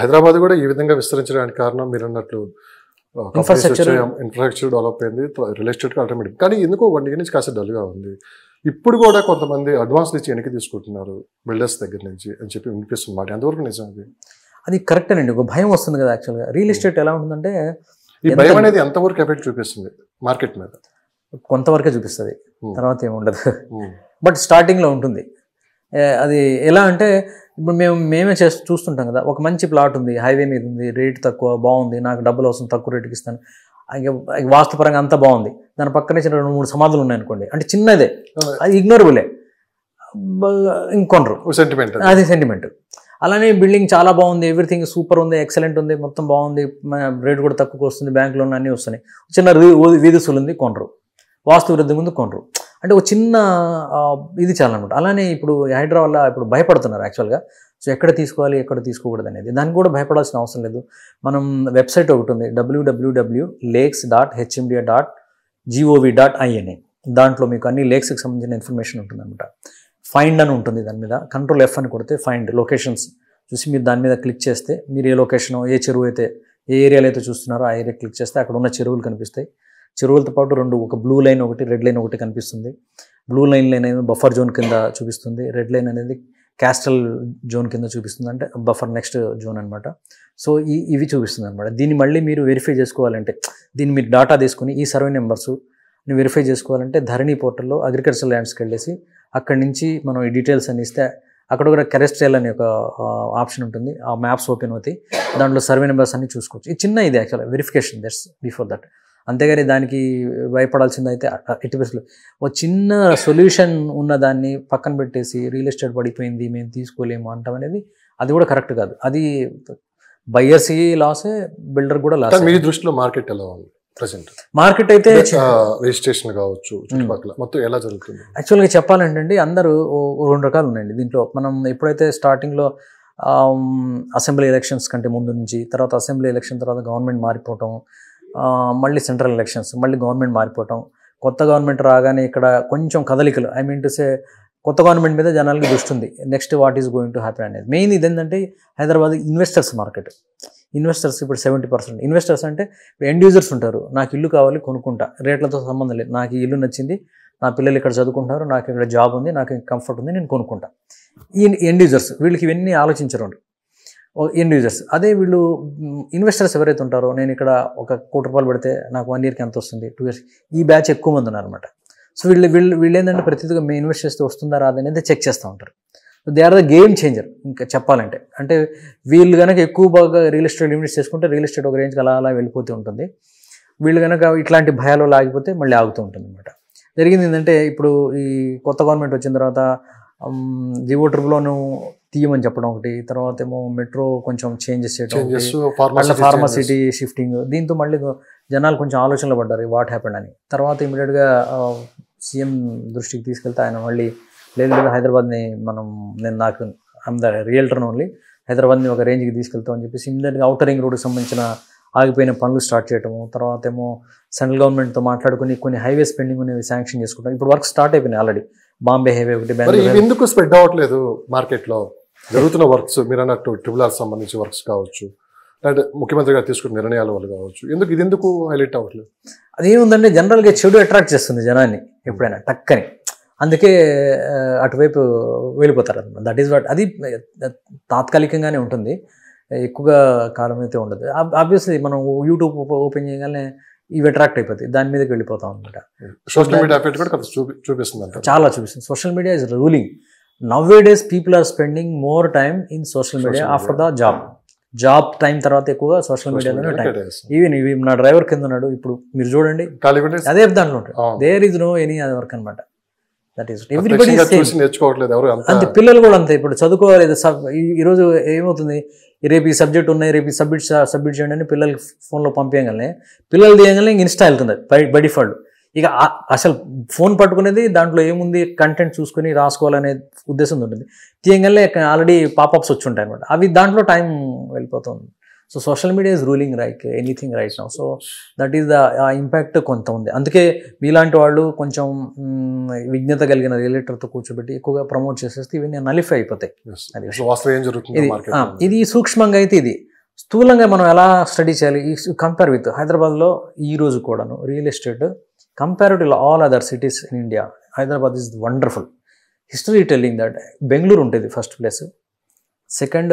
హైదరాబాద్ కూడా ఈ విధంగా విస్తరించడానికి కారణం మీరు అన్నట్లు ఇన్ఫ్రాస్ట్రక్చర్ డెవలప్ అయింది రియల్ ఎస్టేట్ ఆటోమేటిక్ కానీ ఎందుకో వన్ ఇయర్ నుంచి కాస్త డల్గా ఉంది ఇప్పుడు కూడా కొంతమంది అడ్వాన్స్ నుంచి వెనక్కి తీసుకుంటున్నారు బిల్డర్స్ దగ్గర నుంచి అని చెప్పి వినిపిస్తుంది మాట ఎంతవరకు నిజం అది అది కరెక్ట్ అండి ఒక భయం వస్తుంది కదా యాక్చువల్గా రియల్ ఎస్టేట్ ఎలా ఉంటుందంటే ఈ భయం అనేది ఎంతవరకు ఎఫెక్ట్ చూపిస్తుంది మార్కెట్ మీద కొంతవరకే చూపిస్తుంది hmm. తర్వాత ఉండదు బట్ స్టార్టింగ్లో ఉంటుంది అది ఎలా అంటే ఇప్పుడు మేము మేమే చేస్తూ చూస్తుంటాం కదా ఒక మంచి ప్లాట్ ఉంది హైవే మీద ఉంది రేట్ తక్కువ బాగుంది నాకు డబ్బులు వస్తుంది తక్కువ రేటుకి ఇస్తాను వాస్తుపరంగా అంతా బాగుంది దాని పక్కనే చిన్న రెండు మూడు సమాధులు ఉన్నాయి అనుకోండి అంటే చిన్నదే అది ఇగ్నోరబులే ఇంకొనరు సెంటిమెంట్ అది సెంటిమెంట్ అలానే బిల్డింగ్ చాలా బాగుంది ఎవ్రీథింగ్ సూపర్ ఉంది ఎక్సలెంట్ ఉంది మొత్తం బాగుంది రేట్ కూడా తక్కువ వస్తుంది బ్యాంకులో ఉన్న అన్నీ వస్తున్నాయి చిన్న వీధి ఉంది కొనరు వాస్తు వృద్ధి ముందు కొనరు అంటే ఒక చిన్న ఇది చాలనమాట అలానే ఇప్పుడు హైడ్రా వల్ల ఇప్పుడు భయపడుతున్నారు యాక్చువల్గా సో ఎక్కడ తీసుకోవాలి ఎక్కడ తీసుకోకూడదు అనేది దానికి కూడా భయపడాల్సిన అవసరం లేదు మనం వెబ్సైట్ ఒకటి ఉంది WWW lakes dot HMDA dot GOV dot IN దాంట్లో మీకు అన్ని లేక్స్కి సంబంధించిన ఇన్ఫర్మేషన్ ఉంటుందన్నమాట ఫైండ్ అని ఉంటుంది దాని మీద కంట్రోల్ ఎఫ్ అని కొడితే ఫైండ్ లొకేషన్స్ చూసి మీరు దాని మీద క్లిక్ చేస్తే మీరు ఏ లొకేషన్ ఏ చెరువు అయితే ఏ ఏరియాలో అయితే చూస్తున్నారో ఆ ఏరియా క్లిక్ చేస్తే అక్కడ ఉన్న చెరువులు కనిపిస్తాయి చెరువులతో పాటు రెండు ఒక బ్లూ లైన్ ఒకటి రెడ్ లైన్ ఒకటి కనిపిస్తుంది బ్లూ లైన్ లైన్ అనేది బఫర్ జోన్ కింద చూపిస్తుంది రెడ్ లైన్ అనేది క్యాస్టల్ జోన్ కింద చూపిస్తుంది అంటే బఫర్ నెక్స్ట్ జోన్ అనమాట సో ఈ ఇవి చూపిస్తుంది అనమాట దీన్ని మళ్ళీ మీరు వెరిఫై చేసుకోవాలంటే దీన్ని మీరు డాటా తీసుకుని ఈ సర్వే నెంబర్స్ వెరిఫై చేసుకోవాలంటే ధరణి పోర్టల్లో అగ్రికల్చర్ ల్యాండ్స్కి వెళ్ళేసి అక్కడి నుంచి మనం ఈ డీటెయిల్స్ అని ఇస్తే అక్కడ కూడా కెరెస్ట్రియల్ అనే ఒక ఆప్షన్ ఉంటుంది ఆ మ్యాప్స్ ఓపెన్ అవుతాయి దాంట్లో సర్వే నెంబర్స్ అన్ని చూసుకోవచ్చు ఇది చిన్న ఇది actual verification that's before that అంతేగాని దానికి భయపడాల్సింది అయితే ఎట్టి పరిస్థితులు ఒక చిన్న సొల్యూషన్ ఉన్న దాన్ని పక్కన పెట్టేసి రియల్ ఎస్టేట్ పడిపోయింది మేము తీసుకోలేము అంటాం అనేది అది కూడా కరెక్ట్ కాదు అది బయర్స్ లాసే బిల్డర్ కూడా లాస్ మీ దృష్టిలో మార్కెట్ ఎలా ఉంది ప్రజెంట్ మార్కెట్ అయితే రిజిస్ట్రేషన్ కావచ్చు చుట్టుపక్కల మొత్తం ఎలా జరుగుతుంది యాక్చువల్గా చెప్పాలంటే అందరూ రెండు రకాలు ఉన్నాయండి దీంట్లో మనం ఎప్పుడైతే స్టార్టింగ్లో అసెంబ్లీ ఎలక్షన్స్ కంటే ముందు నుంచి తర్వాత అసెంబ్లీ ఎలక్షన్ తర్వాత గవర్నమెంట్ మారిపోవటం మళ్ళీ సెంట్రల్ ఎలక్షన్స్ మళ్ళీ గవర్నమెంట్ మారిపోవటం కొత్త గవర్నమెంట్ రాగానే ఇక్కడ కొంచెం కదలికలు ఐ మీన్ టు సే కొత్త గవర్నమెంట్ మీద జనాలకి దృష్టి ఉంది next what is going to happy అనేది మెయిన్ ఇదేంటంటే హైదరాబాద్ ఇన్వెస్టర్స్ మార్కెట్ ఇన్వెస్టర్స్ ఇప్పుడు సెవెంటీ పర్సెంట్ ఇన్వెస్టర్స్ అంటే ఇప్పుడు ఎండ్ యూజర్స్ ఉంటారు నాకు ఇల్లు కావాలి కొనుక్కుంటా రేట్లతో సంబంధం లేదు నాకు ఇల్లు నచ్చింది నా పిల్లలు ఇక్కడ చదువుకుంటారు నాకు ఇక్కడ జాబ్ ఉంది నాకు కంఫర్ట్ ఉంది నేను కొనుక్కుంటా ఈ ఎండ్ యూజర్స్ వీళ్ళకి ఇవన్నీ ఆలోచించరు ఎండ్ యూజర్స్ అదే వీళ్ళు ఇన్వెస్టర్స్ ఎవరైతే ఉంటారో నేను ఇక్కడ ఒక కోటి రూపాయలు పెడితే నాకు వన్ ఇయర్కి ఎంత వస్తుంది టూ ఇయర్స్ ఈ బ్యాచ్ ఎక్కువ మంది ఉన్నారనమాట సో వీళ్ళు వీళ్ళు వీళ్ళు ఏంటంటే ప్రతిదిగా మేము ఇన్వెస్ట్ చేస్తే వస్తుందా రాదా అనేది చెక్ చేస్తూ ఉంటారు they are the game changer ఇంకా చెప్పాలంటే అంటే వీళ్ళు కనుక ఎక్కువ బాగా రియల్ ఎస్టేట్ ఇన్వెస్ట్ చేసుకుంటే రియల్ ఎస్టేట్ ఒక రేంజ్కి అలా అలా వెళ్ళిపోతూ ఉంటుంది వీళ్ళు కనుక ఇట్లాంటి భయాలు లాగిపోతే మళ్ళీ ఆగుతూ ఉంటుంది అనమాట జరిగింది ఏంటంటే ఇప్పుడు ఈ కొత్త గవర్నమెంట్ వచ్చిన తర్వాత జివో ట్రిప్లోను తీయమని చెప్పడం ఒకటి తర్వాత ఏమో మెట్రో కొంచెం చేంజెస్ చేయడం ఫార్మసిటీ షిఫ్టింగ్ దీంతో మళ్ళీ జనాలు కొంచెం ఆలోచనలు పడ్డారు వాట్ హ్యాపెండ్ అని తర్వాత ఇమీడియట్గా సీఎం దృష్టికి తీసుకెళ్తే ఆయన మళ్ళీ లేదు లేదు హైదరాబాద్ని మనం నేను నాకు ఐమ్ ద రియల్టర్ ఓన్లీ హైదరాబాద్ని ఒక రేంజ్కి తీసుకెళ్తామని చెప్పేసి ఇమీడియట్గా ఔటర్ రింగ్ రోడ్కి సంబంధించిన ఆగిపోయిన పనులు స్టార్ట్ చేయటము తర్వాత ఏమో సెంట్రల్ గవర్నమెంట్తో మాట్లాడుకుని కొన్ని హైవేస్ పెండింగ్ ఉన్నవి శాంక్షన్ చేసుకుంటాం ఇప్పుడు వర్క్ స్టార్ట్ అయిపోయినాయి ఆల్రెడీ బాంబే హైవే ఒకటి ఎందుకు స్ప్రెడ్ అవ్వట్లేదు మార్కెట్లో జరుగుతున్న వర్క్స్ మీరు అన్నట్టు ట్రిపుల్ ఆర్ సంబంధించి వర్క్స్ కావచ్చు అంటే ముఖ్యమంత్రి గారు తీసుకున్న నిర్ణయాల వల్ల కావచ్చు ఎందుకు ఇది ఎందుకు హైలైట్ అవ్వట్లేదు అదేముందంటే జనరల్గా చెడు అట్రాక్ట్ చేస్తుంది జనాన్ని ఎప్పుడైనా టక్కని అందుకే అటువైపు వెళ్ళిపోతారు దట్ ఈస్ వాట్ అది తాత్కాలికంగానే ఉంటుంది ఎక్కువగా కాలం అయితే ఉండదు ఆబ్వియస్లీ మనం యూట్యూబ్ ఓపెన్ చేయగానే ఇవి అట్రాక్ట్ అయిపోతాయి దాని మీదకి వెళ్ళిపోతాం అనమాట సోషల్ మీడియా కూడా చూపిస్తుంది చాలా చూపిస్తుంది social media is ruling now days people are spending more time in social media after the job job time తర్వాత ఎక్కువగా సోషల్ మీడియాలోనే టైం ఈవెన్ ఇవి నా డ్రైవర్ కింద ఉన్నాడు ఇప్పుడు మీరు చూడండి అదే దాంట్లో ఉంటాడు there is no any other work అనమాట దట్ ఈస్ ఎవ్రీబడి నేర్చుకోవట్లేదు ఎవరు అంతే పిల్లలు కూడా అంతే ఇప్పుడు చదువుకోవాలి ఈరోజు ఏమవుతుంది రేపు ఈ సబ్జెక్ట్ ఉన్నాయి రేపు ఈ సబ్మిట్ సబ్మిట్ చేయండి అని పిల్లలకి ఫోన్లో పంపించగలనే పిల్లలు తీయగలనే ఇంక ఇన్స్టా వెళ్తుంది బై డిఫాల్ట్ ఇక అసలు ఫోన్ పట్టుకునేది దాంట్లో ఏముంది కంటెంట్ చూసుకుని రాసుకోవాలనే ఉద్దేశం ఉంటుంది తీయగలనే ఆల్రెడీ పాపప్స్ వచ్చి ఉంటాయి అనమాట అవి దాంట్లో టైం వెళ్ళిపోతుంది so social media is ruling right anything right now so that is the impact కొంత ఉంది అందుకే మీలాంటి వాళ్ళు కొంచెం విజ్ఞత కలిగిన రిలేటర్తో కూర్చోబెట్టి ఎక్కువగా ప్రమోట్ చేసేస్తే ఇవన్నీ నలిఫై అయిపోతాయి ఇది సూక్ష్మంగా అయితే ఇది స్థూలంగా మనం ఎలా స్టడీ చేయాలి కంపేర్ విత్ హైదరాబాద్లో ఈ రోజు కూడాను real estate compared all other cities in India Hyderabad is wonderful history telling that Bengaluru ఉంటుంది ఫస్ట్ ప్లేస్ సెకండ్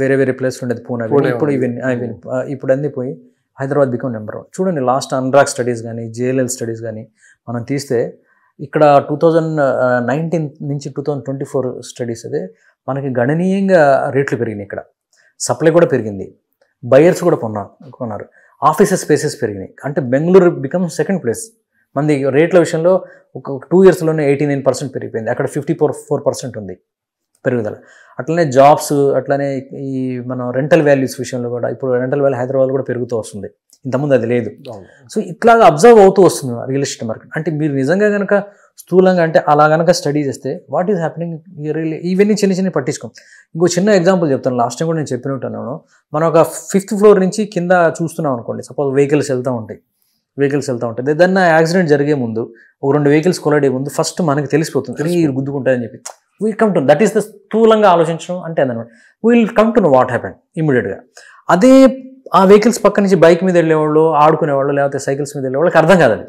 వేరే వేరే ప్లేస్ ఉండేది పూణే ఇప్పుడు ఐ ఈవెన్ ఇప్పుడు అన్నీ పోయి హైదరాబాద్ బికమ్ నెంబర్ వన్ చూడండి లాస్ట్ అన్రాక్ స్టడీస్ కానీ జేఎల్ఎల్ స్టడీస్ కానీ మనం తీస్తే ఇక్కడ టూ థౌజండ్ నైన్టీన్ నుంచి two thousand twenty four studies అదే మనకి గణనీయంగా రేట్లు పెరిగినాయి ఇక్కడ సప్లై కూడా పెరిగింది బయర్స్ కూడా కొన్నారు కొన్నారు ఆఫీసెస్ స్పేసెస్ పెరిగినాయి అంటే బెంగళూరు బికమ్ సెకండ్ ప్లేస్ మంది రేట్ల విషయంలో ఒక టూ ఇయర్స్లోనే ఎయిటీ నైన్ పర్సెంట్ పెరిగిపోయింది అక్కడ ఫిఫ్టీ ఫోర్ ఫోర్ పర్సెంట్ ఉంది పెరుగుదల అట్లనే జాబ్స్ అట్లనే ఈ మనం రెంటల్ వాల్యూస్ విషయంలో కూడా ఇప్పుడు రెంటల్ వాల్యూ హైదరాబాద్ కూడా పెరుగుతూ వస్తుంది ఇంతకుముందు అది లేదు సో ఇట్లాగా అబ్జర్వ్ అవుతూ వస్తుంది రియల్ ఎస్టేట్ మార్కెట్ అంటే మీరు నిజంగా కనుక స్థూలంగా అంటే అలా కనుక స్టడీ చేస్తే వాట్ ఈస్ హ్యాపెనింగ్ రియల్ ఇవన్నీ చిన్న చిన్న పట్టించుకోం ఇంకో చిన్న ఎగ్జాంపుల్ చెప్తాను లాస్ట్ టైం కూడా నేను చెప్పిన ఉంటాను మనం ఒక ఫిఫ్త్ ఫ్లోర్ నుంచి కింద చూస్తున్నాం అనుకోండి సపోజ్ వెహికల్స్ వెళ్తూ ఉంటాయి వెహికల్స్ వెళ్తూ ఉంటాయి దాన్ని యాక్సిడెంట్ జరిగే ముందు ఒక రెండు వెహికల్స్ కొలడే ముందు ఫస్ట్ మనకి తెలిసిపోతుంది గుద్దుకుంటాయని చెప్పి we come to that is the స్థూలంగా ఆలోచించడం అంటే అదనమాట will come to know what happen ఇమీడియట్గా అదే ఆ వెహికల్స్ పక్క నుంచి బైక్ మీద వెళ్ళేవాళ్ళు ఆడుకునేవాళ్ళు లేకపోతే సైకిల్స్ మీద వెళ్ళేవాళ్ళకి అర్థం కాదు అది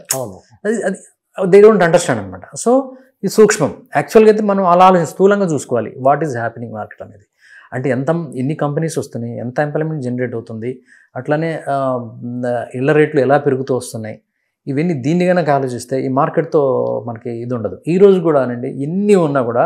అది అది దే డోంట్ అండర్స్టాండ్ అనమాట సో ఇది సూక్ష్మం యాక్చువల్గా అయితే మనం అలా ఆలోచించి స్థూలంగా చూసుకోవాలి వాట్ ఈస్ హ్యాపెనింగ్ మార్కెట్ అనేది అంటే ఎంత ఎన్ని కంపెనీస్ వస్తున్నాయి ఎంత ఎంప్లాయ్మెంట్ జనరేట్ అవుతుంది అట్లానే ఇళ్ళ రేట్లు ఎలా పెరుగుతూ వస్తున్నాయి ఇవన్నీ దీన్ని కనుక ఆలోచిస్తే ఈ మార్కెట్తో మనకి ఇది ఉండదు ఈరోజు కూడా అనండి ఎన్ని ఉన్నా కూడా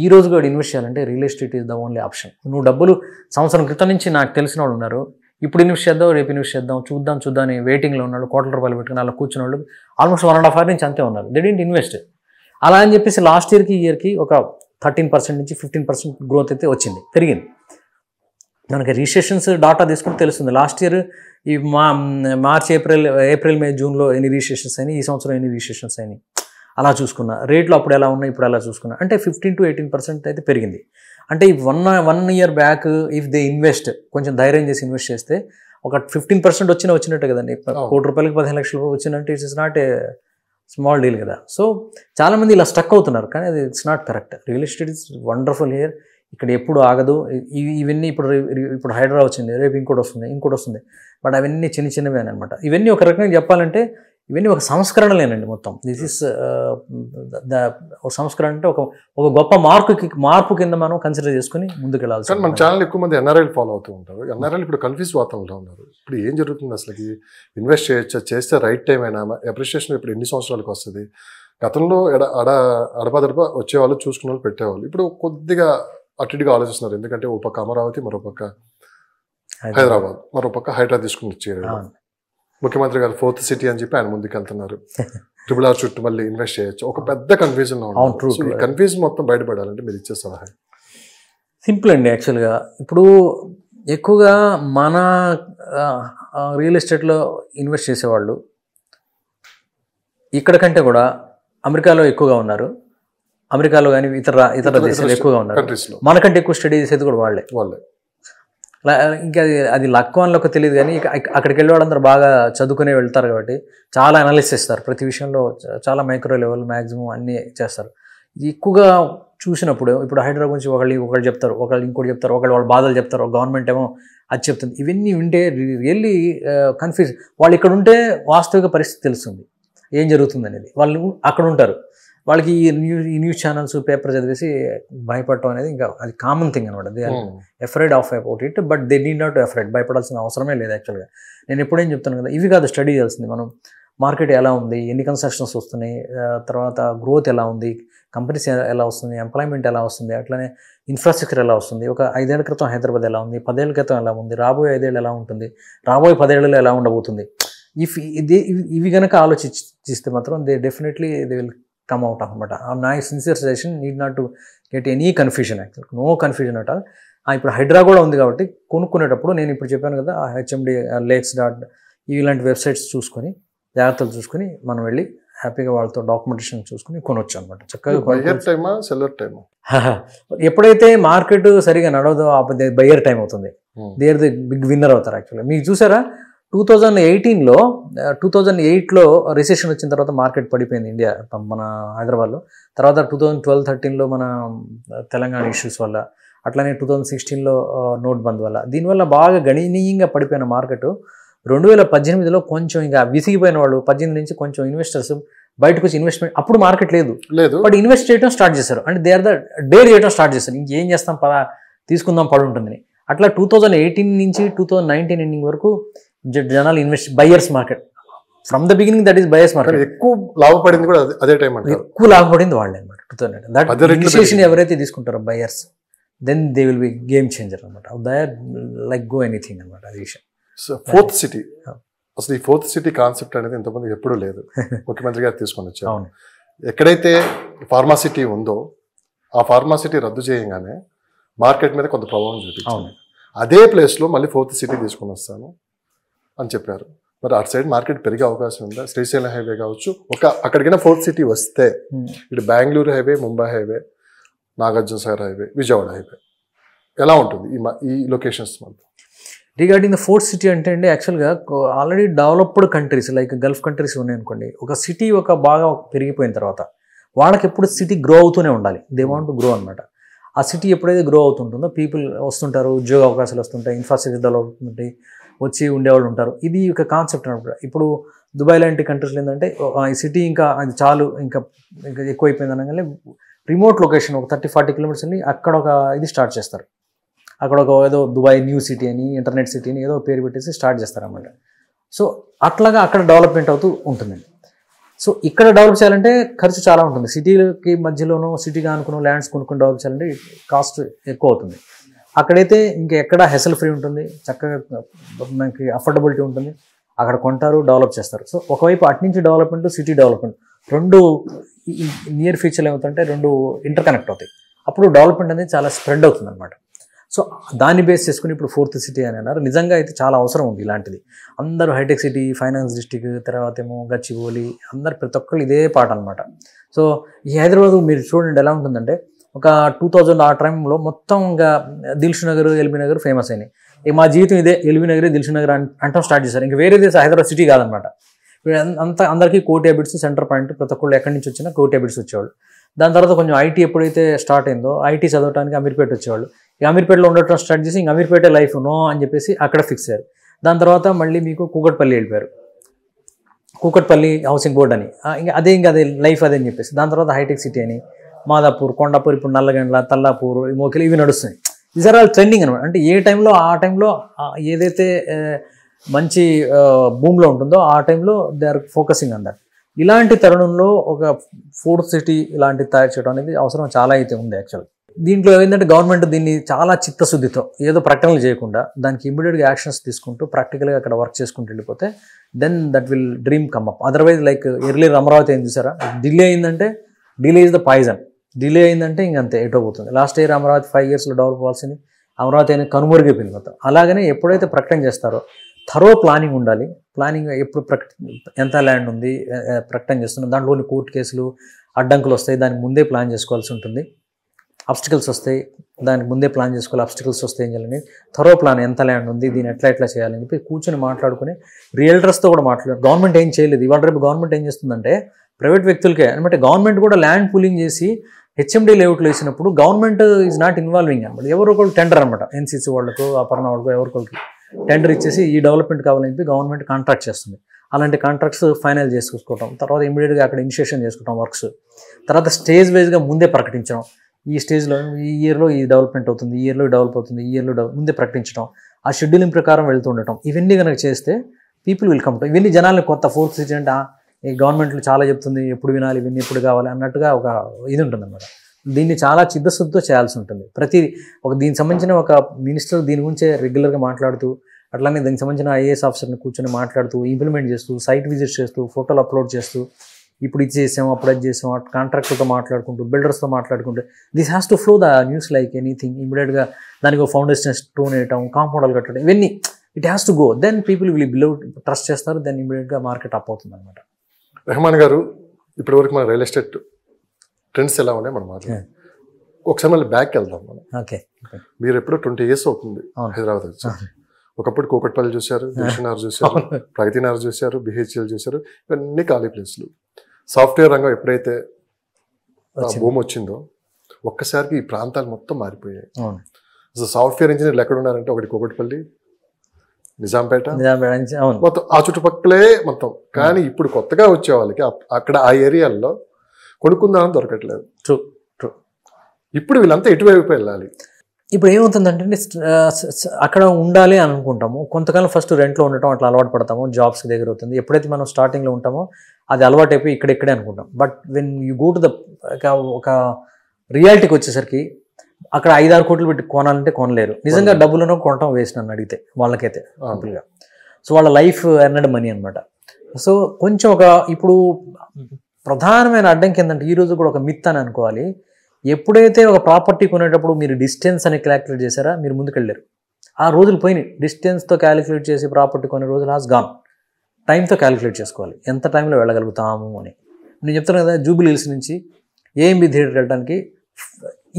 ఈ రోజు కూడా ఇన్వెస్ట్ చేయాలంటే real estate is the only option నువ్వు డబ్బులు సంవత్సరం క్రితం నుంచి నాకు తెలిసిన వాళ్ళు ఉన్నారు ఇప్పుడు ఇన్వెస్ట్ చేద్దాం రేపు ఇన్వెస్ట్ చేద్దాం చూద్దాం చూద్దాం అని వెయిటింగ్లో ఉన్నాడు కోట్ల రూపాయలు పెట్టుకుని అలా కూర్చున్న వాళ్ళు almost one and half hour నుంచి అంతే ఉన్నారు దే ఇంట్ ఇన్వెస్ట్ అలా అని చెప్పేసి లాస్ట్ ఇయర్కి ఇయర్కి ఒక థర్టీన్ పర్సెంట్ నుంచి ఫిఫ్టీన్ పర్సెంట్ గ్రోత్ అయితే వచ్చింది పెరిగింది మనకి రిజిస్ట్రేషన్స్ డాటా తీసుకుని తెలుస్తుంది లాస్ట్ ఇయర్ ఈ మా మార్చ్ ఏప్రిల్ ఏప్రిల్ మే జూన్లో ఎన్ని రిజిస్ట్రేషన్స్ అయినాయి ఈ సంవత్సరం ఎన్ని రిజిస్ట్రేషన్స్ అయినాయి అలా చూసుకున్నా రేట్లు అప్పుడు ఎలా ఉన్నాయి ఇప్పుడు ఎలా చూసుకున్నా అంటే ఫిఫ్టీన్ టు ఎయిటీన్ పర్సెంట్ అయితే పెరిగింది అంటే one one year back if they invest కొంచెం ధైర్యం చేసి ఇన్వెస్ట్ చేస్తే ఒక ఫిఫ్టీన్ పర్సెంట్ వచ్చిన వచ్చినట్టు కదండి కోటి రూపాయలకి పదిహేను లక్షల రూపాయలు వచ్చినట్టు it's not a small deal కదా సో చాలామంది ఇలా స్టక్ అవుతున్నారు కానీ అది it's not correct real estate is wonderful here ఇక్కడ ఎప్పుడు ఆగదు ఇవన్నీ ఇప్పుడు ఇప్పుడు హైడ్రా వచ్చింది రేపు ఇంకోటి వస్తుంది ఇంకోటి వస్తుంది బట్ అవన్నీ చిన్న చిన్నవి అని అనమాట ఇవన్నీ ఒక రకంగా చెప్పాలంటే ఇవన్నీ ఒక సంస్కరణలేనండి మొత్తం దిస్ ఇస్ ద ఒక సంస్కరణ అంటే ఒక ఒక గొప్ప మార్పుకి మార్పు కింద మనం కన్సిడర్ చేసుకుని ముందుకు వెళ్ళాలి సార్ మన ఛానల్ ఎక్కువ మంది ఎన్ఆర్ఐలు ఫాలో అవుతూ ఉంటారు ఎన్ఆర్ఐలు ఇప్పుడు కన్ఫ్యూజ్ వాతావరణంలో ఉన్నారు ఇప్పుడు ఏం జరుగుతుంది అసలు ఇన్వెస్ట్ చేయొచ్చా చేస్తే రైట్ టైం అయినా అప్రిషియేషన్ ఇప్పుడు ఎన్ని సంవత్సరాలకు వస్తుంది గతంలో ఎడ అడ అడపాదడప వచ్చేవాళ్ళు చూసుకునే వాళ్ళు పెట్టేవాళ్ళు ఇప్పుడు కొద్దిగా అటుగా ఆలోచిస్తున్నారు ఎందుకంటే ఒక పక్క అమరావతి మరో పక్క హైదరాబాద్ మరో పక్క హైదరాబాద్ తీసుకుని వచ్చేది ముఖ్యమంత్రి గారు ఫోర్త్ సిటీ అని చెప్పి ఆయన ముందుకు వెళ్తున్నారు ట్రిపుల్ ఆర్ చుట్టూ మళ్ళీ ఇన్వెస్ట్ చేయొచ్చు ఒక పెద్ద కన్ఫ్యూజన్ కన్ఫ్యూజన్ మొత్తం బయటపడాలంటే మీరు ఇచ్చే సలహా సింపుల్ అండి యాక్చువల్గా ఇప్పుడు ఎక్కువగా మన రియల్ ఎస్టేట్లో ఇన్వెస్ట్ చేసేవాళ్ళు ఇక్కడ కంటే కూడా అమెరికాలో ఎక్కువగా ఉన్నారు అమెరికాలో కానీ ఇతర ఇతర దేశాలు ఎక్కువగా ఉన్నారు మనకంటే ఎక్కువ స్టడీ చేసేది కూడా వాళ్ళే వాళ్ళే ఇంకా అది అది లక్కు అని తెలియదు కానీ అక్కడికి వెళ్ళే బాగా చదువుకునే వెళ్తారు కాబట్టి చాలా అనాలిసిస్ చేస్తారు ప్రతి విషయంలో చాలా మైక్రో లెవెల్ మ్యాక్సిమం అన్నీ చేస్తారు ఎక్కువగా చూసినప్పుడు ఇప్పుడు హైదరాబాద్ నుంచి ఒకళ్ళు ఒకళ్ళు చెప్తారు ఒకళ్ళు ఇంకోటి చెప్తారు ఒకళ్ళు వాళ్ళ బాధలు చెప్తారు గవర్నమెంట్ ఏమో అది చెప్తుంది ఇవన్నీ ఉంటే రియల్లీ కన్ఫ్యూజ్ వాళ్ళు ఇక్కడ ఉంటే వాస్తవిక పరిస్థితి తెలుస్తుంది ఏం జరుగుతుంది అనేది వాళ్ళు అక్కడ ఉంటారు వాళ్ళకి ఈ న్యూస్ ఈ న్యూస్ ఛానల్స్ పేపర్ చదివేసి భయపడటం అనేది ఇంకా అది కామన్ థింగ్ అనమాట they are afraid of about it but they need not afraid భయపడాల్సిన అవసరమే లేదు యాక్చువల్గా నేను ఎప్పుడేం చెప్తాను కదా ఇవి కాదు స్టడీ చేయాల్సింది మనం మార్కెట్ ఎలా ఉంది ఎన్ని కన్స్ట్రక్షన్స్ వస్తున్నాయి తర్వాత గ్రోత్ ఎలా ఉంది కంపెనీస్ ఎలా వస్తుంది ఎంప్లాయ్మెంట్ ఎలా వస్తుంది అట్లనే ఇన్ఫ్రాస్ట్రక్చర్ ఎలా వస్తుంది ఒక ఐదేళ్ల క్రితం హైదరాబాద్ ఎలా ఉంది పదేళ్ల క్రితం ఎలా ఉంది రాబోయే ఐదేళ్ళు ఎలా ఉంటుంది రాబోయే పదేళ్లలో ఎలా ఉండబోతుంది ఇఫ్ ఇవి కనుక ఆలోచిస్తే మాత్రం they definitely they will come out అనమాట నా sincere suggestion need not to get any confusion actual no confusion at all ఇప్పుడు హైడ్రా కూడా ఉంది కాబట్టి కొనుక్కునేటప్పుడు నేను ఇప్పుడు చెప్పాను కదా హెచ్ఎండి లేక్స్ డాట్ ఇలాంటి వెబ్సైట్స్ చూసుకొని జాగ్రత్తలు చూసుకొని మనం వెళ్ళి హ్యాపీగా వాళ్ళతో డాక్యుమెంటేషన్ చూసుకుని కొనొచ్చు అనమాట చక్కగా టైమ్ ఎప్పుడైతే మార్కెట్ సరిగా నడవదో బయ్యర్ టైం అవుతుంది దేర్ ది బిగ్ విన్నర్ అవుతారు యాక్చువల్గా మీకు చూసారా టూ థౌజండ్ ఎయిటీన్లో టూ థౌజండ్ ఎయిట్లో రిసెషన్ వచ్చిన తర్వాత మార్కెట్ పడిపోయింది ఇండియా మన హైదరాబాద్లో తర్వాత టూ థౌజండ్ ట్వెల్వ్ థర్టీన్లో మన తెలంగాణ ఇష్యూస్ వల్ల అట్లానే టూ థౌజండ్ సిక్స్టీన్లో నోట్ బంద్ వల్ల దీనివల్ల బాగా గణనీయంగా పడిపోయిన మార్కెట్ రెండు వేల పద్దెనిమిదిలో కొంచెం ఇంకా విసిగిపోయిన వాళ్ళు పద్దెనిమిది నుంచి కొంచెం ఇన్వెస్టర్స్ బయటకు వచ్చి ఇన్వెస్ట్మెంట్ అప్పుడు మార్కెట్ లేదు లేదు బట్ ఇన్వెస్ట్ చేయడం స్టార్ట్ చేశారు అంటే దే ఆర్ ద డేర్ చేయడం స్టార్ట్ చేశారు ఇంకేం చేస్తాం పద తీసుకుందాం పడుంటుందని అట్లా టూ థౌజండ్ ఎయిటీన్ నుంచి టూ థౌజండ్ నైన్టీన్ ఎండింగ్ వరకు జనాలు invest buyers market from the beginning that is buyers market ఎక్కువ లాభపడింది కూడా అదే టైం ఎక్కువ లాభపడింది వాళ్ళే అనమాట టూ థౌసండ్ దట్ ఇనిషియేషన్ ఎవరైతే తీసుకుంటారో buyers then they will be game changer అనమాట లైక్ గో ఎనీథింగ్ అనమాట అది విషయం ఫోర్త్ సిటీ అసలు ఈ ఫోర్త్ సిటీ కాన్సెప్ట్ అనేది ఇంతకుముందు ఎప్పుడూ లేదు ముఖ్యమంత్రి గారు తీసుకొని వచ్చారు ఎక్కడైతే ఫార్మా సిటీ ఉందో ఆ ఫార్మాసిటీ రద్దు చేయగానే మార్కెట్ మీద కొంత ప్రభావం చూపించాను అదే ప్లేస్లో మళ్ళీ ఫోర్త్ సిటీ తీసుకొని వస్తాను అని చెప్పారు మరి అటు సైడ్ మార్కెట్ పెరిగే అవకాశం ఉందా శ్రీశైలం హైవే కావచ్చు ఒక అక్కడికైనా ఫోర్త్ సిటీ వస్తే ఇటు Bengaluru highway Mumbai highway Nagarjuna Sagar highway Vijayawada highway ఎలా ఉంటుంది ఈ ఈ లొకేషన్స్ మనతో రిగార్డింగ్ ద ఫోర్త్ సిటీ అంటే అండి యాక్చువల్గా already developed countries like Gulf countries ఉన్నాయనుకోండి ఒక సిటీ ఒక బాగా పెరిగిపోయిన తర్వాత వాళ్ళకి ఎప్పుడు సిటీ గ్రో అవుతూనే ఉండాలి దే వాంట్ గ్రో అనమాట ఆ సిటీ ఎప్పుడైతే గ్రో అవుతుంటుందో పీపుల్ వస్తుంటారు ఉద్యోగ అవకాశాలు వస్తుంటాయి ఇన్ఫ్రాస్ట్రక్చర్ డెవలప్ ఉంటాయి వచ్చి ఉండేవాళ్ళు ఉంటారు ఇది ఒక కాన్సెప్ట్ అనమాట ఇప్పుడు దుబాయ్ లాంటి కంట్రీస్లో ఏంటంటే ఈ సిటీ ఇంకా అది చాలు ఇంకా ఇంకా ఎక్కువైపోయింది అనగానే రిమోట్ లొకేషన్ ఒక థర్టీ ఫార్టీ కిలోమీటర్స్ అని అక్కడ ఒక ఇది స్టార్ట్ చేస్తారు అక్కడ ఒక ఏదో దుబాయ్ న్యూ సిటీ అని ఇంటర్నెట్ సిటీ అని ఏదో పేరు పెట్టేసి స్టార్ట్ చేస్తారన్నమాట సో అట్లాగా అక్కడ డెవలప్మెంట్ అవుతూ ఉంటుందండి సో ఇక్కడ డెవలప్ చేయాలంటే ఖర్చు చాలా ఉంటుంది సిటీలకి మధ్యలోనూ సిటీగా అనుకున్న ల్యాండ్స్ కొనుక్కుని డెవలప్ చేయాలంటే కాస్ట్ ఎక్కువ అవుతుంది అక్కడైతే ఇంకెక్కడ ఎక్కడ హెసల్ ఫ్రీ ఉంటుంది చక్కగా మనకి అఫోర్డబిలిటీ ఉంటుంది అక్కడ కొంటారు డెవలప్ చేస్తారు సో ఒకవైపు అటు నుంచి డెవలప్మెంట్ సిటీ డెవలప్మెంట్ రెండు నియర్ ఫ్యూచర్లో ఏమవుతుంటే రెండు ఇంటర్ కనెక్ట్ అవుతాయి అప్పుడు డెవలప్మెంట్ అనేది చాలా స్ప్రెడ్ అవుతుంది అనమాట సో దాన్ని బేస్ చేసుకుని ఇప్పుడు ఫోర్త్ సిటీ అని అన్నారు నిజంగా అయితే చాలా అవసరం ఉంది ఇలాంటిది అందరూ హైటెక్ సిటీ ఫైనాన్స్ డిస్టిక్ తర్వాత ఏమో గచ్చిబోలి అందరు ప్రతి ఒక్కరు ఇదే పాట అనమాట సో ఈ హైదరాబాద్ మీరు చూడండి ఎలా ఉంటుందంటే ఒక టూ థౌజండ్ ఆ టైంలో మొత్తం ఇంకా దిల్షు నగర్ ఎల్బీ నగర్ ఫేమస్ అయినాయి ఇక మా జీవితం ఇదే ఎల్బీ నగర్ దిల్షు నగర్ అంటాం స్టార్ట్ చేశారు ఇంకా వేరే దేశం హైదరాబాద్ సిటీ కాదనమాట అంత అందరికీ కోటి హ్యాబిట్స్ సెంటర్ పాయింట్ ప్రతి ఒక్కళ్ళు ఎక్కడి నుంచి వచ్చినా కోటి హ్యాబిట్స్ వచ్చేవాళ్ళు దాని తర్వాత కొంచెం ఐటీ ఎప్పుడైతే స్టార్ట్ అయిందో ఐటీ చదవడానికి అమీర్పేట వచ్చేవాళ్ళు ఇక అమీర్పేటలో ఉండటం స్టార్ట్ చేసి ఇంక అమీర్పేటే లైఫ్ నో అని చెప్పేసి అక్కడ ఫిక్స్ అయ్యారు దాని తర్వాత మళ్ళీ మీకు కూకట్పల్లి వెళ్ళిపోయారు కూకట్పల్లి హౌసింగ్ బోర్డ్ అని ఇంకా అదే ఇంకా అదే లైఫ్ అదే అని చెప్పేసి దాని తర్వాత హైటెక్ సిటీ అని మాదాపూర్ కొండాపూర్ ఇప్పుడు నల్లగండ్ల తల్లాపూర్ మోకిలు ఇవి నడుస్తున్నాయి దీస్ ఆర్ ఆల్ ట్రెండింగ్ అనమాట అంటే ఏ టైంలో ఆ టైంలో ఏదైతే మంచి భూమిలో ఉంటుందో ఆ టైంలో దే ఆర్ ఫోకసింగ్ అన్ ఇలాంటి తరుణంలో ఒక ఫోర్త్ సిటీ ఇలాంటి తయారు చేయడం అనేది అవసరం చాలా అయితే ఉంది యాక్చువల్ దీంట్లో ఏంటంటే గవర్నమెంట్ దీన్ని చాలా చిత్తశుద్ధితో ఏదో ప్రకటనలు చేయకుండా దానికి ఇమీడియట్గా యాక్షన్స్ తీసుకుంటూ ప్రాక్టికల్గా అక్కడ వర్క్ చేసుకుంటూ వెళ్ళిపోతే then that will dream come up otherwise like early Amaravati ఏం చూసారా డిలే అయిందంటే delay is the poison delay అయిందంటే ఇంకంతే ఎటు పోతుంది లాస్ట్ ఇయర్ అమరావతి ఫైవ్ ఇయర్స్లో డెవలప్ అవ్వాల్సింది అమరావతి అనేది కనుమరుగైపోయింది మొత్తం అలాగనే ఎప్పుడైతే ప్రకటన చేస్తారో థరో ప్లానింగ్ ఉండాలి ప్లానింగ్ ఎప్పుడు ప్రకట ఎంత ల్యాండ్ ఉంది ప్రకటన చేస్తున్నాం దాంట్లోని కోర్టు కేసులు అడ్డంకులు వస్తాయి దానికి ముందే ప్లాన్ చేసుకోవాల్సి ఉంటుంది అబ్స్టికల్స్ వస్తాయి దానికి ముందే ప్లాన్ చేసుకోవాలి అబ్స్టికల్స్ వస్తే ఏం చేయాలని థరో ప్లాన్ ఎంత ల్యాండ్ ఉంది దీన్ని ఎట్లా ఎట్లా చేయాలని చెప్పి కూర్చొని మాట్లాడుకుని రియల్టర్స్తో కూడా మాట్లాడు గవర్నమెంట్ ఏం చేయలేదు ఇవాళ రేపు గవర్నమెంట్ ఏం చేస్తుందంటే ప్రైవేట్ వ్యక్తులకే అనమాట గవర్నమెంట్ కూడా ల్యాండ్ పూలింగ్ చేసి హెచ్ఎండి లేఅవుట్లు వేసినప్పుడు గవర్నమెంట్ ఈజ్ నాట్ ఇన్వాల్వింగ్ అనమాట ఎవరో ఒకరు టెండర్ అనమాట ఎన్సీసీ వాళ్ళకు అపర్ణ వాళ్ళకు ఎవరికొకరికి టెండర్ ఇచ్చేసి ఈ డెవలప్మెంట్ కావాలని చెప్పి గవర్నమెంట్ కాంట్రాక్ట్ చేస్తుంది అలాంటి కాంట్రాక్ట్స్ ఫైనల్ చేసుకోవటం తర్వాత ఇమీడియట్గా అక్కడ ఇనిషియేషన్ చేసుకోవటం వర్క్స్ తర్వాత స్టేజ్ వైజ్గా ముందే ప్రకటించడం ఈ స్టేజ్లో ఈ ఇయర్లో ఈ డెవలప్మెంట్ అవుతుంది ఈ ఇయర్లో డెవలప్ అవుతుంది ఈ ఇయర్లో ముందే ప్రకటించడం ఆ షెడ్యూలింగ్ ప్రకారం వెళ్తూ ఉండటం ఇవన్నీ కనుక చేస్తే పీపుల్ విల్కమ్ ఇవన్నీ జనాలను కొత్త ఫోర్త్ సిటీ అంటే ఈ గవర్నమెంట్లు చాలా చెప్తుంది ఎప్పుడు వినాలి విని ఎప్పుడు కావాలి అన్నట్టుగా ఒక ఇది ఉంటుంది అనమాట దీన్ని చాలా చిత్తశుద్ధితో చేయాల్సి ఉంటుంది ప్రతి ఒక దీనికి సంబంధించిన ఒక మినిస్టర్ దీని గురించే రెగ్యులర్గా మాట్లాడుతూ అట్లానే దీనికి సంబంధించిన ఐఏఎస్ ఆఫీసర్ని కూర్చొని మాట్లాడుతూ ఇంప్లిమెంట్ చేస్తూ సైట్ విజిట్ చేస్తూ ఫోటోలు అప్లోడ్ చేస్తూ ఇప్పుడు ఇది చేసాం అప్పుడు అది చేసాం కాంట్రాక్టర్తో మాట్లాడుకుంటూ బిల్డర్స్తో మాట్లాడుకుంటూ this has to flow the news like anything ఇమీడియట్గా దానికి ఫౌండేషన్ స్టోన్ వేయటం కాంపౌండర్లు కట్టడం ఇవన్నీ it has to go then people will below trust చేస్తారు దెన్ ఇమీడియట్గా మార్కెట్ అప్ అవుతుంది అనమాట రెహమాన్ గారు ఇప్పటి వరకు మన రియల్ ఎస్టేట్ ట్రెండ్స్ ఎలా ఉన్నాయి మనం మాట్లాడాలి ఒకసారి మళ్ళీ బ్యాక్ వెళ్దాం మనం ఓకే మీరు ఎప్పుడో ట్వంటీ ఇయర్స్ అవుతుంది హైదరాబాద్ వచ్చి ఒకప్పుడు కూకట్పల్లి చూశారు దక్షిణార్ చూశారు ప్రగతినార్ చూశారు బిహెచ్ఎల్ చూశారు ఇవన్నీ ఖాళీ ప్లేస్లు సాఫ్ట్వేర్ రంగం ఎప్పుడైతే భూమి వచ్చిందో ఒక్కసారికి ఈ ప్రాంతాలు మొత్తం మారిపోయాయి అసలు సాఫ్ట్వేర్ ఇంజనీర్లు ఎక్కడ ఉన్నారంటే ఒకటి కూకట్పల్లి నిజాంపేట నిజాంపేట నుంచి అవును మొత్తం ఆ చుట్టుపక్కలే మొత్తం కానీ hmm. ఇప్పుడు కొత్తగా వచ్చే వాళ్ళకి అక్కడ ఆ ఏరియాల్లో కొనుక్కుందామని దొరకట్లేదు ట్రూ ట్రూ ఇప్పుడు వీళ్ళంతా ఎటువైపు వెళ్ళాలి ఇప్పుడు ఏమవుతుందంటే అక్కడ ఉండాలి అని అనుకుంటాము కొంతకాలం ఫస్ట్ రెంట్లో ఉండటం అట్లా అలవాటు పడతాము జాబ్స్ దగ్గర అవుతుంది ఎప్పుడైతే మనం స్టార్టింగ్లో ఉంటామో అది అలవాటు అయిపోయి ఇక్కడే అనుకుంటాం but when you go to the ఒక రియాలిటీకి వచ్చేసరికి అక్కడ ఐదారు కోట్లు పెట్టి కొనాలంటే కొనలేరు నిజంగా డబ్బులను కొనటం వేస్ట్ నన్ను అడిగితే వాళ్ళకైతే సింపుల్గా సో వాళ్ళ లైఫ్ అన్నది మనీ అనమాట సో కొంచెం ఒక ఇప్పుడు ప్రధానమైన అడ్డంకి ఏంటంటే ఈరోజు కూడా ఒక మిత్ అని అనుకోవాలి ఎప్పుడైతే ఒక ప్రాపర్టీ కొనేటప్పుడు మీరు డిస్టెన్స్ అని క్యాలిక్యులేట్ చేశారా మీరు ముందుకెళ్ళారు ఆ రోజులు పోయినాయి డిస్టెన్స్తో క్యాలిక్యులేట్ చేసి ప్రాపర్టీ కొనే రోజులు హాస్ గాన్ టైంతో క్యాలిక్యులేట్ చేసుకోవాలి ఎంత టైంలో వెళ్ళగలుగుతాము అని నేను చెప్తాను కదా హిల్స్ నుంచి ఏఎంబి థియేటర్కి వెళ్ళడానికి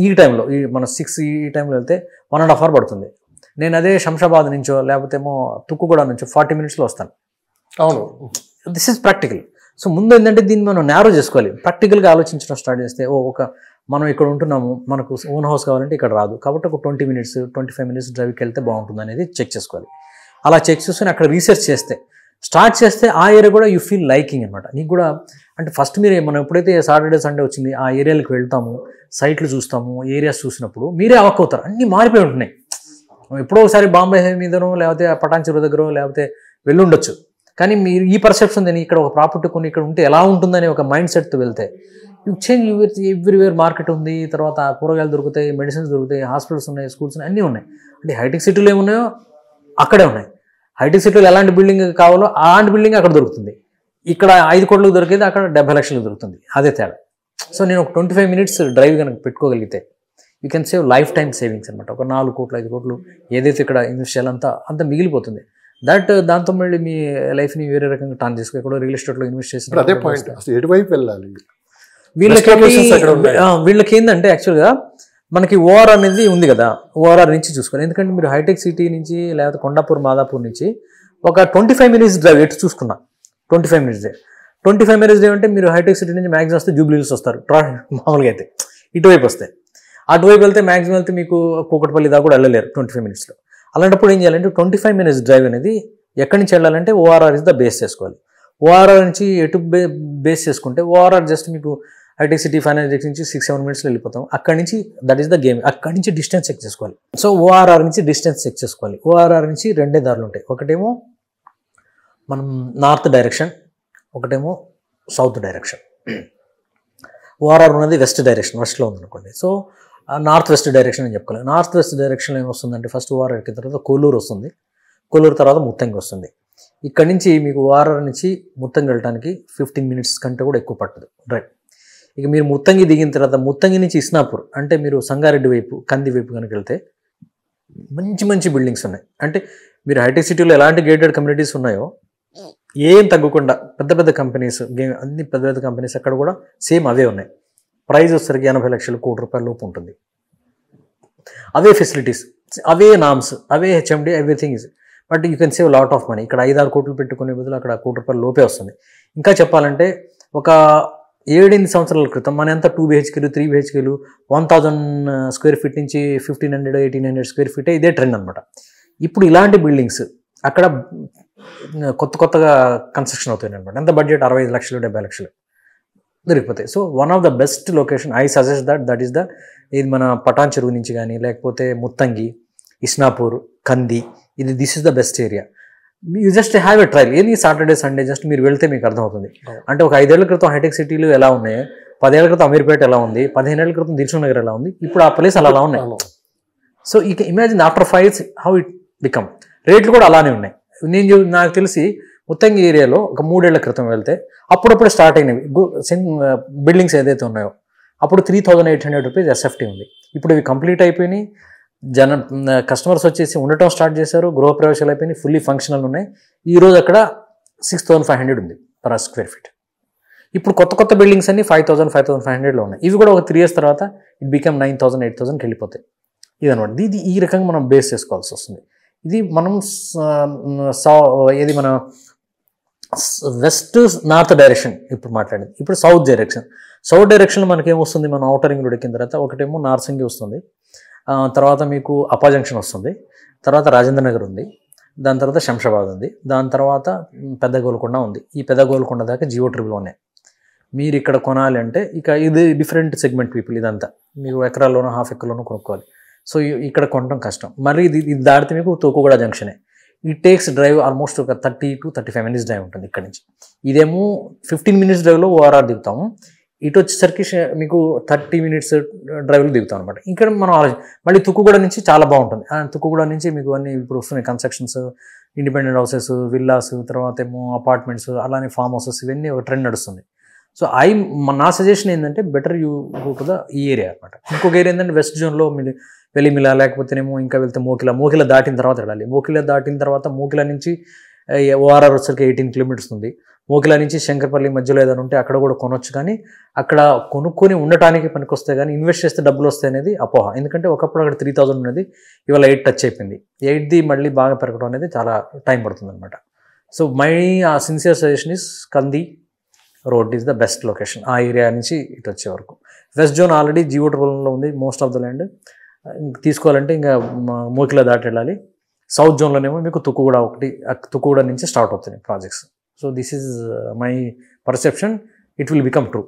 ఈ టైంలో ఈ మన సిక్స్ ఈ టైంలో వెళ్తే వన్ అండ్ హాఫ్ అవర్ పడుతుంది నేను అదే శంషాబాద్ నుంచో లేకపోతే ఏమో తుక్కుగూడ నుంచో ఫార్టీ మినిట్స్లో వస్తాను అవును దిస్ ఈజ్ ప్రాక్టికల్ సో ముందు ఏంటంటే దీన్ని మనం నేరో చేసుకోవాలి ప్రాక్టికల్గా ఆలోచించడం స్టార్ట్ చేస్తే ఓ ఒక మనం ఇక్కడ ఉంటున్నాము మనకు ఓన్ హౌస్ కావాలంటే ఇక్కడ రాదు కాబట్టి ఒక twenty minutes twenty five minutes డ్రైవ్కి వెళ్తే బాగుంటుంది అనేది చెక్ చేసుకోవాలి అలా చెక్ చేసుకుని అక్కడ రీసెర్చ్ చేస్తే స్టార్ట్ చేస్తే ఆ ఏరియా కూడా యూ ఫీల్ లైకింగ్ అనమాట నీకు కూడా అంటే ఫస్ట్ మీరు మనం ఎప్పుడైతే సాటర్డే సండే వచ్చింది ఆ ఏరియాలకు వెళ్తాము సైట్లు చూస్తాము ఏరియాస్ చూసినప్పుడు మీరే అవక్ అవుతారు అన్నీ మారిపోయి ఉంటున్నాయి ఎప్పుడో ఒకసారి బాంబే మీదనో లేకపోతే చెరువు దగ్గర లేకపోతే వెళ్ళుండొచ్చు కానీ మీరు ఈ పర్సెప్షన్ నేను ఇక్కడ ఒక ప్రాపర్టీ కొన్ని ఇక్కడ ఉంటే ఎలా ఉంటుందని ఒక మైండ్ సెట్తో వెళ్తే you change you everywhere market ఉంది తర్వాత కూరగాయలు దొరుకుతాయి మెడిసిన్స్ దొరుకుతాయి హాస్పిటల్స్ ఉన్నాయి స్కూల్స్ ఉన్నాయి అన్నీ ఉన్నాయి అంటే హైటెక్ సిటీలు ఏమున్నాయో అక్కడే ఉన్నాయి ఐటీ సిటీలో ఎలాంటి బిల్డింగ్ కావాలో అలాంటి బిల్డింగ్ అక్కడ దొరుకుతుంది ఇక్కడ ఐదు కోట్లకు దొరికేది అక్కడ డెబ్బై లక్షలు దొరుకుతుంది అదే తేడా సో నేను ఒక ట్వంటీ ఫైవ్ మినిట్స్ డ్రైవ్ కనుక పెట్టుకోగలిగితే you can save life time savings అనమాట ఒక నాలుగు కోట్లు ఐదు కోట్లు ఏదైతే ఇక్కడ ఇన్వెస్ట్ చేయాలంతా అంత మిగిలిపోతుంది దట్ దాంతో మళ్ళీ మీ లైఫ్ని వేరే రకంగా టర్న్ చేసుకో ఎక్కడో రియల్ ఎస్టేట్లో ఇన్వెస్ట్ చేసిన వెళ్ళాలి వీళ్ళకి వీళ్ళకి ఏంటంటే యాక్చువల్గా మనకి ఓఆర్ అనేది ఉంది కదా ఓఆర్ఆర్ నుంచి చూసుకోండి ఎందుకంటే మీరు హైటెక్ సిటీ నుంచి లేకపోతే కొండాపూర్ మాదాపూర్ నుంచి ఒక ట్వంటీ ఫైవ్ మినిట్స్ డ్రైవ్ ఎటు చూసుకున్నా twenty five minutes drive twenty five minutes drive అంటే మీరు హైటెక్ సిటీ నుంచి మ్యాక్సిమం వస్తే జూబ్లీస్ వస్తారు మామూలుగా అయితే ఇటువైపు వస్తే అటువైపు వెళ్తే మ్యాక్సిమం వెళ్తే మీకు కూకట్పల్లి దాకా కూడా వెళ్ళలేరు ట్వంటీ ఫైవ్ మినిట్స్లో అలాంటప్పుడు ఏం చేయాలంటే ట్వంటీ ఫైవ్ మినిట్స్ డ్రైవ్ అనేది ఎక్కడి నుంచి వెళ్ళాలంటే ఓఆర్ఆర్ ఇస్ ద బేస్ చేసుకోవాలి ఓఆర్ఆర్ నుంచి ఎటు బేస్ చేసుకుంటే ఓఆర్ఆర్ జస్ట్ మీకు సిటీ ఫైనాన్స్ డిస్ట్రిక్ట్ నుంచి సిక్స్ సెవెన్ మినిట్స్లో వెళ్ళిపోతాం అక్కడ నుంచి దట్ ఈస్ ద గేమ్ అక్కడి నుంచి డిస్టెన్స్ చెక్ చేసుకోవాలి సో ఓఆర్ఆర్ నుంచి డిస్టెన్స్ చెక్ చేసుకోవాలి ఓఆర్ఆర్ నుంచి రెండే దారులు ఉంటాయి ఒకటేమో మనం నార్త్ డైరెక్షన్ ఒకటేమో సౌత్ డైరెక్షన్ ఓఆర్ఆర్ ఉన్నది వెస్ట్ డైరెక్షన్ వెస్ట్లో ఉందనుకోండి సో నార్త్ వెస్ట్ డైరెక్షన్ అని చెప్పుకోవాలి నార్త్ వెస్ట్ డైరెక్షన్లో ఏమొస్తుందంటే ఫస్ట్ ఓఆర్ఆర్ ఎక్కిన తర్వాత కోలూరు వస్తుంది కోలూరు తర్వాత ముత్తంగి వస్తుంది ఇక్కడ నుంచి మీకు ఓఆర్ఆర్ నుంచి ముత్తంగి వెళ్ళడానికి ఫిఫ్టీన్ మినిట్స్ కంటే కూడా ఎక్కువ పట్టదు రైట్ ఇక మీరు ముత్తంగి దిగిన తర్వాత ముత్తంగి నుంచి ఇస్నాపూర్ అంటే మీరు సంగారెడ్డి వైపు కంది వైపు కనుక వెళ్తే మంచి మంచి బిల్డింగ్స్ ఉన్నాయి అంటే మీరు హైటెక్ సిటీలో ఎలాంటి గేటెడ్ కమ్యూనిటీస్ ఉన్నాయో ఏం తగ్గకుండా పెద్ద పెద్ద కంపెనీస్ గేమ్ అన్ని పెద్ద పెద్ద కంపెనీస్ అక్కడ కూడా సేమ్ అవే ఉన్నాయి ప్రైజ్ వచ్చేసరికి ఎనభై లక్షలు కోటి రూపాయల లోపు ఉంటుంది అవే ఫెసిలిటీస్ అవే నామ్స్ అవే HMD everything is but you can save lot of money ఇక్కడ ఐదారు కోట్లు పెట్టుకునే బదులు అక్కడ కోటి రూపాయల లోపే వస్తుంది ఇంకా చెప్పాలంటే ఒక ఏడెనిమిది సంవత్సరాల క్రితం మన ఎంత టూ బిహెచ్కేలు త్రీ బిహెచ్కేలు వన్ థౌజండ్ స్క్వేర్ ఫీట్ నుంచి fifteen hundred eighteen hundred square feet ఇదే ట్రెండ్ అనమాట ఇప్పుడు ఇలాంటి బిల్డింగ్స్ అక్కడ uh, కొత్త కొత్తగా కన్స్ట్రక్షన్ అవుతాయి అనమాట ఎంత బడ్జెట్ అరవై ఐదు లక్షలు డెబ్బై లక్షలు దొరికిపోతాయి so one of the best location I suggest that that is the ఇది మన పటాన్ చెరువు నుంచి కానీ లేకపోతే ముత్తంగి ఇస్నాపూర్ కంది ఇది this is the best area you just have a trial any Saturday Sunday just మీరు వెళ్తే మీకు అర్థమవుతుంది అంటే ఒక ఐదేళ్ల క్రితం హైటెక్ సిటీలు ఎలా ఉన్నాయి పదేళ్ల క్రితం అమీర్పేట ఎలా ఉంది పదిహేను ఏళ్ళ క్రితం దిల్సు నగర్ ఎలా ఉంది ఇప్పుడు ఆ ప్లేస్ అలా ఉన్నాయి సో ఇక imagine after five how it become రేట్లు కూడా అలానే ఉన్నాయి నేను నాకు తెలిసి ముత్తంగి ఏరియాలో ఒక మూడేళ్ల క్రితం వెళ్తే అప్పుడప్పుడు స్టార్ట్ అయినవి బిల్డింగ్స్ uh, ఏదైతే ఉన్నాయో అప్పుడు three thousand eight hundred rupees SFT ఉంది ఇప్పుడు ఇవి కంప్లీట్ అయిపోయినాయి జన కస్టమర్స్ వచ్చేసి ఉండటం స్టార్ట్ చేశారు గృహప్రవేశాలు అయిపోయినాయి ఫుల్లీ ఫంక్షనల్ ఉన్నాయి ఈరోజు అక్కడ సిక్స్ థౌసండ్ ఫైవ్ హండ్రెడ్ ఉంది పర్ స్క్వేర్ ఫీట్ ఇప్పుడు కొత్త కొత్త బిల్డింగ్స్ అన్ని five thousand five thousand five హండ్రెడ్లో ఉన్నాయి ఇవి కూడా ఒక త్రీ ఇయర్స్ తర్వాత it become nine thousand eight థౌసండ్కి వెళ్ళిపోతాయి ఇదనమాట ఇది ఈ రకంగా మనం బేస్ చేసుకోవాల్సి వస్తుంది ఇది మనం సా ఏది మన వెస్ట్ నార్త్ డైరెక్షన్ ఇప్పుడు మాట్లాడింది ఇప్పుడు సౌత్ డైరెక్షన్ సౌత్ డైరెక్షన్ మనకేమొస్తుంది మనం ఔటర్ రింగ్ ఎక్కిన తర్వాత ఒకటేమో నార్సింగి వస్తుంది తర్వాత మీకు అప్పా జంక్షన్ వస్తుంది తర్వాత రాజేంద్ర నగర్ ఉంది దాని తర్వాత శంషాబాద్ ఉంది దాని తర్వాత పెద్ద గోల్కొండ ఉంది ఈ పెద్ద గోల్కొండ దాకా జియో ట్రిపుల్ ఉన్నాయి మీరు ఇక్కడ కొనాలి అంటే ఇక ఇది డిఫరెంట్ సెగ్మెంట్ పీపుల్ ఇదంతా మీరు ఎకరాల్లోనూ హాఫ్ ఎకరాలోనో కొనుక్కోవాలి సో ఇక్కడ కొనడం కష్టం మరి ఇది ఇది దాటితే మీకు తోకుగూడ జంక్షనే ఈ టేక్స్ డ్రైవ్ ఆల్మోస్ట్ ఒక thirty to thirty five minutes drive ఉంటుంది ఇక్కడ నుంచి ఇదేమో ఫిఫ్టీన్ మినిట్స్ డ్రైవ్లో ఓఆర్ఆర్ దిగుతాము ఇటు వచ్చేసరికి మీకు థర్టీ మినిట్స్ డ్రైవ్లు దిగుతాం అనమాట ఇక్కడ మనం ఆలోచన మళ్ళీ తుక్కుగూడ నుంచి చాలా బాగుంటుంది తుక్కుగూడ నుంచి మీకు అన్ని ఇప్పుడు వస్తున్నాయి కన్స్ట్రక్షన్స్ ఇండిపెండెంట్ హౌసెస్ విల్లాస్ తర్వాత ఏమో అపార్ట్మెంట్స్ అలానే ఫామ్ హౌసెస్ ఇవన్నీ ఒక ట్రెండ్ నడుస్తుంది సో ఐ నా సజెషన్ ఏంటంటే better you go to the ఈ ఏరియా అనమాట ఇంకొక ఏరియా ఏంటంటే వెస్ట్ జోన్లో మిల లేకపోతేనేమో ఇంకా వెళ్తే మోకిల మోకిల దాటిన తర్వాత వెళ్ళాలి మోకిల దాటిన తర్వాత మోకిల నుంచి ఓఆర్ఆర్ వచ్చరికి ఎయిటీన్ కిలోమీటర్స్ ఉంది మోకిలా నుంచి శంకర్పల్లి మధ్యలో ఏదైనా ఉంటే అక్కడ కూడా కొనొచ్చు కానీ అక్కడ కొనుక్కొని ఉండటానికి పనికొస్తే కానీ ఇన్వెస్ట్ చేస్తే డబ్బులు వస్తాయి అనేది అపోహ ఎందుకంటే ఒకప్పుడు అక్కడ త్రీ థౌజండ్ ఉన్నది ఇవాళ ఎయిట్ టచ్ అయిపోయింది ఎయిట్ది మళ్ళీ బాగా పెరగడం అనేది చాలా టైం పడుతుంది అనమాట సో మై ఆ sincere suggestion is Kandi road is the best location ఆ ఏరియా నుంచి ఇటు వచ్చే వరకు వెస్ట్ జోన్ ఆల్రెడీ జీవో ట్రోలంలో ఉంది మోస్ట్ ఆఫ్ ద ల్యాండ్ తీసుకోవాలంటే ఇంకా మోకిలా దాటి వెళ్ళాలి సౌత్ జోన్లోనేమో మీకు తుక్కుగూడ ఒకటి తుక్కుగూడ నుంచి స్టార్ట్ అవుతున్నాయి projects so this is my perception it will become true